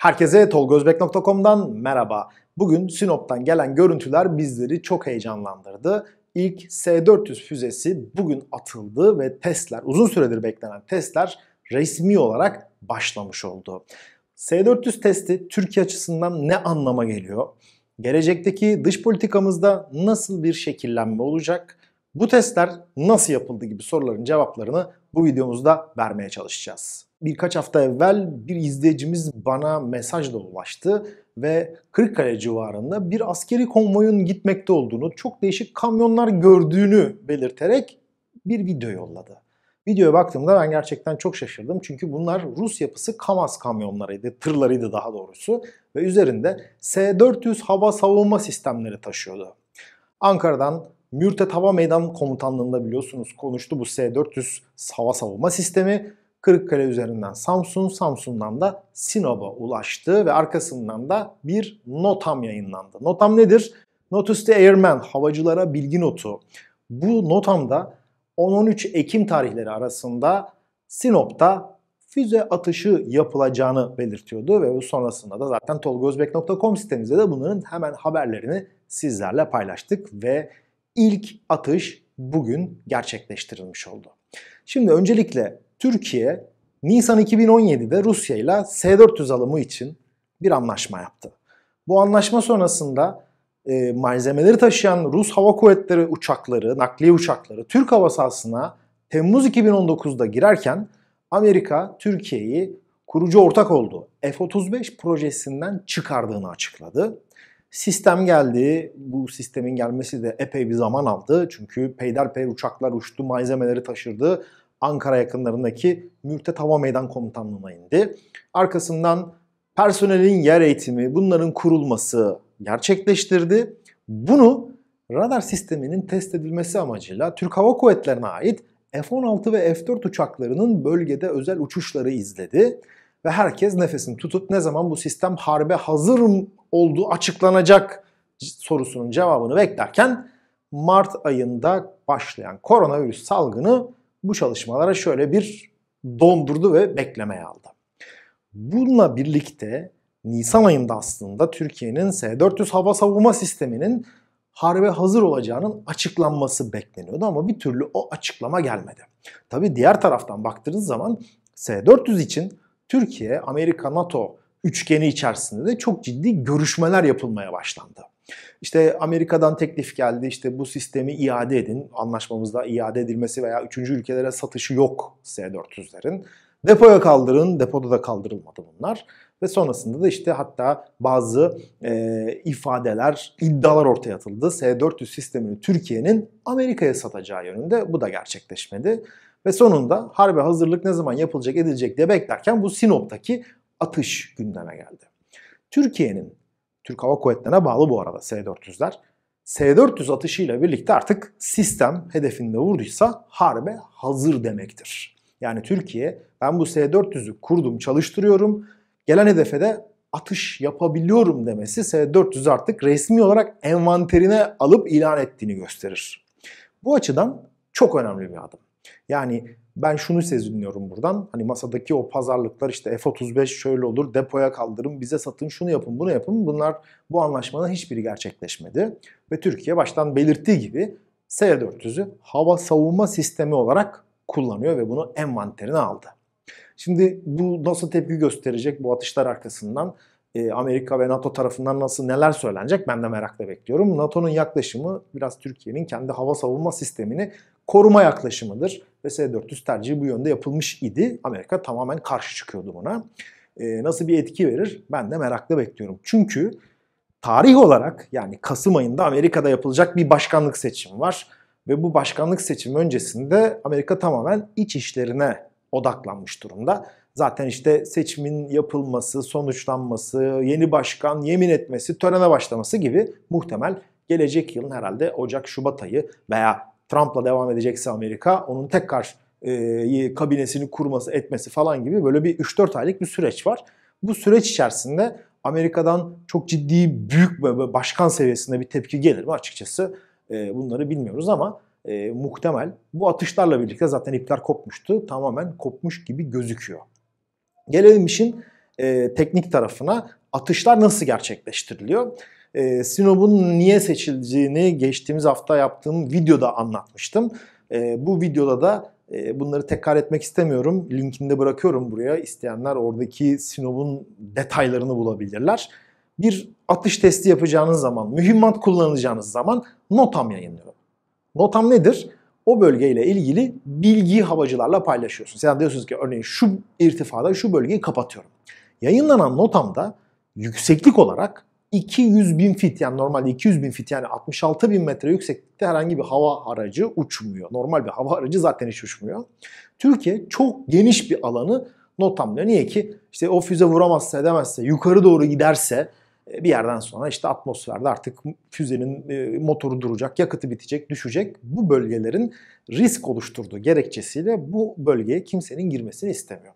Herkese tolgozbek.com'dan merhaba. Bugün Sinop'tan gelen görüntüler bizleri çok heyecanlandırdı. İlk S-400 füzesi bugün atıldı ve testler, uzun süredir beklenen testler resmi olarak başlamış oldu. S-400 testi Türkiye açısından ne anlama geliyor? Gelecekteki dış politikamızda nasıl bir şekillenme olacak? Bu testler nasıl yapıldı gibi soruların cevaplarını bu videomuzda vermeye çalışacağız birkaç hafta evvel bir izleyicimiz bana mesajla ulaştı ve Kırıkkale civarında bir askeri konvoyun gitmekte olduğunu, çok değişik kamyonlar gördüğünü belirterek bir video yolladı. Videoya baktığımda ben gerçekten çok şaşırdım çünkü bunlar Rus yapısı Kamaz kamyonlarıydı, tırlarıydı daha doğrusu ve üzerinde S-400 hava savunma sistemleri taşıyordu. Ankara'dan Mürtet Hava Meydan Komutanlığı'nda biliyorsunuz konuştu bu S-400 hava savunma sistemi Kırıkkale üzerinden Samsun, Samsun'dan da Sinop'a ulaştı ve arkasından da bir notam yayınlandı. Notam nedir? Notice to Airmen, havacılara bilgi notu. Bu notamda 10-13 Ekim tarihleri arasında Sinop'ta füze atışı yapılacağını belirtiyordu ve bu sonrasında da zaten tolgozbek.com sitemizde de bunların hemen haberlerini sizlerle paylaştık ve ilk atış bugün gerçekleştirilmiş oldu. Şimdi öncelikle Türkiye Nisan 2017'de Rusya ile S-400 alımı için bir anlaşma yaptı. Bu anlaşma sonrasında e, malzemeleri taşıyan Rus Hava Kuvvetleri uçakları, nakliye uçakları Türk hava sahasına Temmuz 2019'da girerken Amerika Türkiye'yi kurucu ortak oldu. F-35 projesinden çıkardığını açıkladı. Sistem geldi. Bu sistemin gelmesi de epey bir zaman aldı. Çünkü peyderpey uçaklar uçtu, malzemeleri taşırdı. Ankara yakınlarındaki Mürtet Hava Meydan Komutanlığı'na indi. Arkasından personelin yer eğitimi, bunların kurulması gerçekleştirdi. Bunu radar sisteminin test edilmesi amacıyla Türk Hava Kuvvetleri'ne ait F-16 ve F-4 uçaklarının bölgede özel uçuşları izledi. Ve herkes nefesini tutup ne zaman bu sistem harbe hazır olduğu açıklanacak sorusunun cevabını beklerken Mart ayında başlayan koronavirüs salgını bu çalışmalara şöyle bir dondurdu ve beklemeye aldı. Bununla birlikte Nisan ayında aslında Türkiye'nin S-400 hava savunma sisteminin harbe hazır olacağının açıklanması bekleniyordu ama bir türlü o açıklama gelmedi. Tabi diğer taraftan baktığınız zaman S-400 için Türkiye, Amerika, NATO üçgeni içerisinde de çok ciddi görüşmeler yapılmaya başlandı. İşte Amerika'dan teklif geldi. İşte bu sistemi iade edin. Anlaşmamızda iade edilmesi veya üçüncü ülkelere satışı yok S400'lerin. Depoya kaldırın. Depoda da kaldırılmadı bunlar. Ve sonrasında da işte hatta bazı e, ifadeler, iddialar ortaya atıldı. S400 sistemini Türkiye'nin Amerika'ya satacağı yönünde bu da gerçekleşmedi. Ve sonunda harbe hazırlık ne zaman yapılacak edilecek diye beklerken bu Sinop'taki atış gündeme geldi. Türkiye'nin Türk Hava Kuvvetleri'ne bağlı bu arada S-400'ler. S-400 atışıyla birlikte artık sistem hedefinde vurduysa harbe hazır demektir. Yani Türkiye ben bu S-400'ü kurdum çalıştırıyorum gelen hedefe de atış yapabiliyorum demesi S-400 artık resmi olarak envanterine alıp ilan ettiğini gösterir. Bu açıdan çok önemli bir adım. Yani ben şunu seziniyorum buradan. Hani masadaki o pazarlıklar işte F-35 şöyle olur, depoya kaldırın, bize satın, şunu yapın, bunu yapın. Bunlar bu anlaşmanın hiçbiri gerçekleşmedi. Ve Türkiye baştan belirttiği gibi S-400'ü hava savunma sistemi olarak kullanıyor ve bunu envanterine aldı. Şimdi bu nasıl tepki gösterecek bu atışlar arkasından? Ee, Amerika ve NATO tarafından nasıl neler söylenecek ben de merakla bekliyorum. NATO'nun yaklaşımı biraz Türkiye'nin kendi hava savunma sistemini koruma yaklaşımıdır ve S-400 tercihi bu yönde yapılmış idi. Amerika tamamen karşı çıkıyordu buna. E, nasıl bir etki verir ben de merakla bekliyorum. Çünkü tarih olarak yani Kasım ayında Amerika'da yapılacak bir başkanlık seçimi var. Ve bu başkanlık seçimi öncesinde Amerika tamamen iç işlerine odaklanmış durumda. Zaten işte seçimin yapılması, sonuçlanması, yeni başkan yemin etmesi, törene başlaması gibi muhtemel gelecek yılın herhalde Ocak-Şubat ayı veya Trump'la devam edecekse Amerika onun tekrar e, kabinesini kurması etmesi falan gibi böyle bir 3-4 aylık bir süreç var. Bu süreç içerisinde Amerika'dan çok ciddi büyük başkan seviyesinde bir tepki gelir mi açıkçası e, bunları bilmiyoruz ama e, muhtemel bu atışlarla birlikte zaten ipler kopmuştu tamamen kopmuş gibi gözüküyor. Gelelim işin e, teknik tarafına atışlar nasıl gerçekleştiriliyor? e, Sinop'un niye seçildiğini geçtiğimiz hafta yaptığım videoda anlatmıştım. E, bu videoda da e, bunları tekrar etmek istemiyorum. Linkini de bırakıyorum buraya. İsteyenler oradaki Sinop'un detaylarını bulabilirler. Bir atış testi yapacağınız zaman, mühimmat kullanacağınız zaman notam yayınlıyorum. Notam nedir? o bölgeyle ilgili bilgiyi havacılarla paylaşıyorsunuz. Yani diyorsunuz ki örneğin şu irtifada şu bölgeyi kapatıyorum. Yayınlanan notamda yükseklik olarak 200 bin fit yani normalde 200 bin fit yani 66 bin metre yükseklikte herhangi bir hava aracı uçmuyor. Normal bir hava aracı zaten hiç uçmuyor. Türkiye çok geniş bir alanı notamlıyor. Niye ki işte o füze vuramazsa edemezse yukarı doğru giderse e, bir yerden sonra işte atmosferde artık füzenin e, motoru duracak, yakıtı bitecek, düşecek. Bu bölgelerin risk oluşturduğu gerekçesiyle bu bölgeye kimsenin girmesini istemiyor.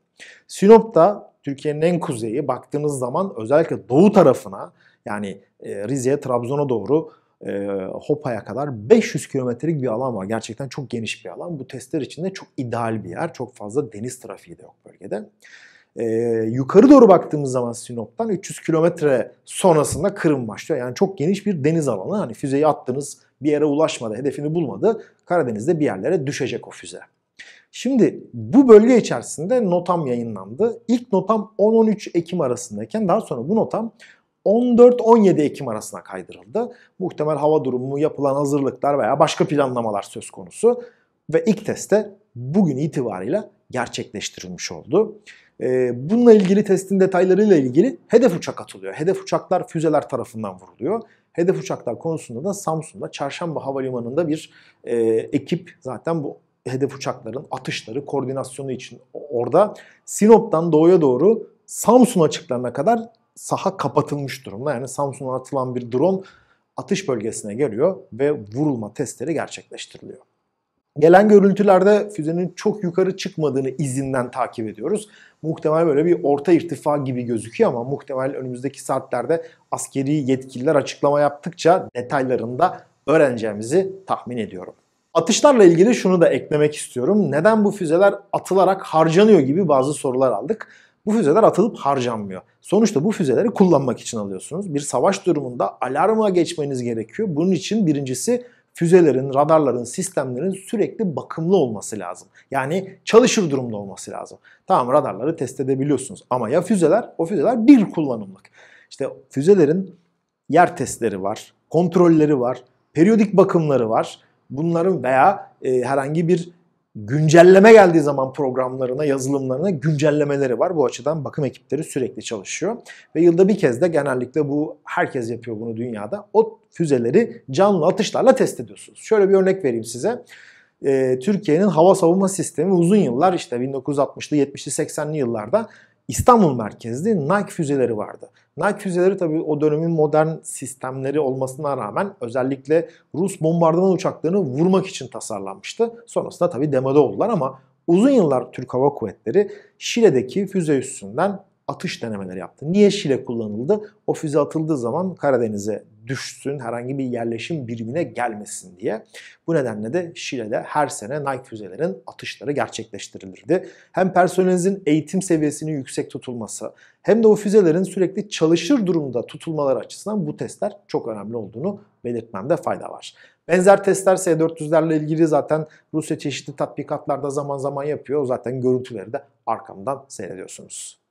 Sinop'ta Türkiye'nin en kuzeyi baktığınız zaman özellikle doğu tarafına yani e, Rize'ye, Trabzon'a doğru e, Hopa'ya kadar 500 kilometrelik bir alan var. Gerçekten çok geniş bir alan. Bu testler için de çok ideal bir yer. Çok fazla deniz trafiği de yok bölgede. E, yukarı doğru baktığımız zaman Sinop'tan 300 kilometre sonrasında Kırım başlıyor. Yani çok geniş bir deniz alanı. Hani füzeyi attınız bir yere ulaşmadı, hedefini bulmadı. Karadeniz'de bir yerlere düşecek o füze. Şimdi bu bölge içerisinde notam yayınlandı. İlk notam 10-13 Ekim arasındayken daha sonra bu notam 14-17 Ekim arasına kaydırıldı. Muhtemel hava durumu, yapılan hazırlıklar veya başka planlamalar söz konusu. Ve ilk teste bugün itibariyle gerçekleştirilmiş oldu. Ee, bununla ilgili testin detaylarıyla ilgili hedef uçak atılıyor. Hedef uçaklar füzeler tarafından vuruluyor. Hedef uçaklar konusunda da Samsun'da Çarşamba Havalimanı'nda bir e, ekip zaten bu hedef uçakların atışları, koordinasyonu için orada Sinop'tan doğuya doğru Samsun açıklarına kadar saha kapatılmış durumda. Yani Samsun'a atılan bir drone atış bölgesine geliyor ve vurulma testleri gerçekleştiriliyor. Gelen görüntülerde füzenin çok yukarı çıkmadığını izinden takip ediyoruz. Muhtemel böyle bir orta irtifa gibi gözüküyor ama muhtemel önümüzdeki saatlerde askeri yetkililer açıklama yaptıkça detaylarında öğreneceğimizi tahmin ediyorum. Atışlarla ilgili şunu da eklemek istiyorum. Neden bu füzeler atılarak harcanıyor gibi bazı sorular aldık. Bu füzeler atılıp harcanmıyor. Sonuçta bu füzeleri kullanmak için alıyorsunuz. Bir savaş durumunda alarma geçmeniz gerekiyor. Bunun için birincisi füzelerin, radarların, sistemlerin sürekli bakımlı olması lazım. Yani çalışır durumda olması lazım. Tamam radarları test edebiliyorsunuz ama ya füzeler? O füzeler bir kullanımlık. İşte füzelerin yer testleri var, kontrolleri var, periyodik bakımları var. Bunların veya e, herhangi bir güncelleme geldiği zaman programlarına, yazılımlarına güncellemeleri var. Bu açıdan bakım ekipleri sürekli çalışıyor. Ve yılda bir kez de genellikle bu herkes yapıyor bunu dünyada. O füzeleri canlı atışlarla test ediyorsunuz. Şöyle bir örnek vereyim size. Ee, Türkiye'nin hava savunma sistemi uzun yıllar işte 1960'lı, 70'li, 80'li yıllarda İstanbul merkezli Nike füzeleri vardı. Nike füzeleri tabii o dönemin modern sistemleri olmasına rağmen özellikle Rus bombardıman uçaklarını vurmak için tasarlanmıştı. Sonrasında tabii demode oldular ama uzun yıllar Türk Hava Kuvvetleri Şile'deki füze üssünden atış denemeleri yaptı. Niye Şile kullanıldı? O füze atıldığı zaman Karadeniz'e düşsün, herhangi bir yerleşim birimine gelmesin diye. Bu nedenle de Şile'de her sene Nike füzelerin atışları gerçekleştirilirdi. Hem personelinizin eğitim seviyesinin yüksek tutulması hem de o füzelerin sürekli çalışır durumda tutulmaları açısından bu testler çok önemli olduğunu belirtmemde fayda var. Benzer testler S-400'lerle ilgili zaten Rusya çeşitli tatbikatlarda zaman zaman yapıyor. Zaten görüntüleri de arkamdan seyrediyorsunuz.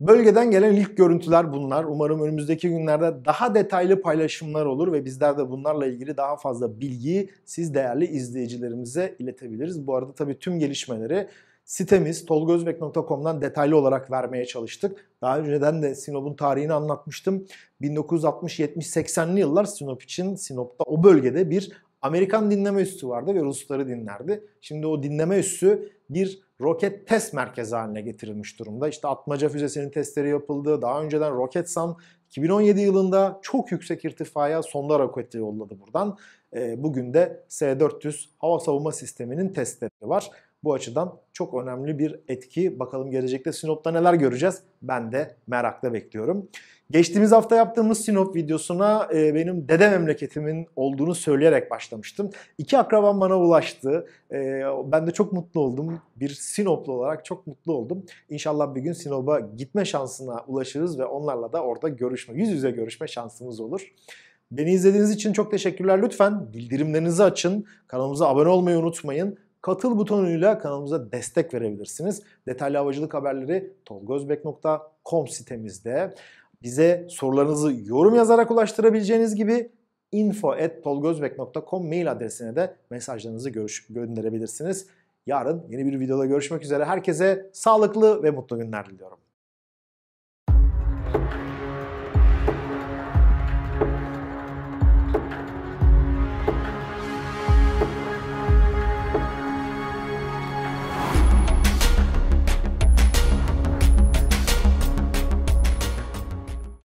Bölgeden gelen ilk görüntüler bunlar. Umarım önümüzdeki günlerde daha detaylı paylaşımlar olur ve bizler de bunlarla ilgili daha fazla bilgiyi siz değerli izleyicilerimize iletebiliriz. Bu arada tabii tüm gelişmeleri sitemiz tolgozbek.com'dan detaylı olarak vermeye çalıştık. Daha önceden de Sinop'un tarihini anlatmıştım. 1960, 70, 80'li yıllar Sinop için Sinop'ta o bölgede bir Amerikan dinleme üssü vardı ve Rusları dinlerdi. Şimdi o dinleme üssü bir roket test merkezi haline getirilmiş durumda. İşte atmaca füzesinin testleri yapıldı. Daha önceden Roketsan 2017 yılında çok yüksek irtifaya sonda roketi yolladı buradan. E, bugün de S-400 hava savunma sisteminin testleri var. Bu açıdan çok önemli bir etki. Bakalım gelecekte Sinop'ta neler göreceğiz? Ben de merakla bekliyorum. Geçtiğimiz hafta yaptığımız Sinop videosuna e, benim dede memleketimin olduğunu söyleyerek başlamıştım. İki akrabam bana ulaştı. E, ben de çok mutlu oldum. Bir Sinoplu olarak çok mutlu oldum. İnşallah bir gün Sinop'a gitme şansına ulaşırız ve onlarla da orada görüşme, yüz yüze görüşme şansımız olur. Beni izlediğiniz için çok teşekkürler. Lütfen bildirimlerinizi açın. Kanalımıza abone olmayı unutmayın katıl butonuyla kanalımıza destek verebilirsiniz. Detaylı havacılık haberleri tolgozbek.com sitemizde. Bize sorularınızı yorum yazarak ulaştırabileceğiniz gibi info.tolgozbek.com mail adresine de mesajlarınızı görüş gönderebilirsiniz. Yarın yeni bir videoda görüşmek üzere. Herkese sağlıklı ve mutlu günler diliyorum.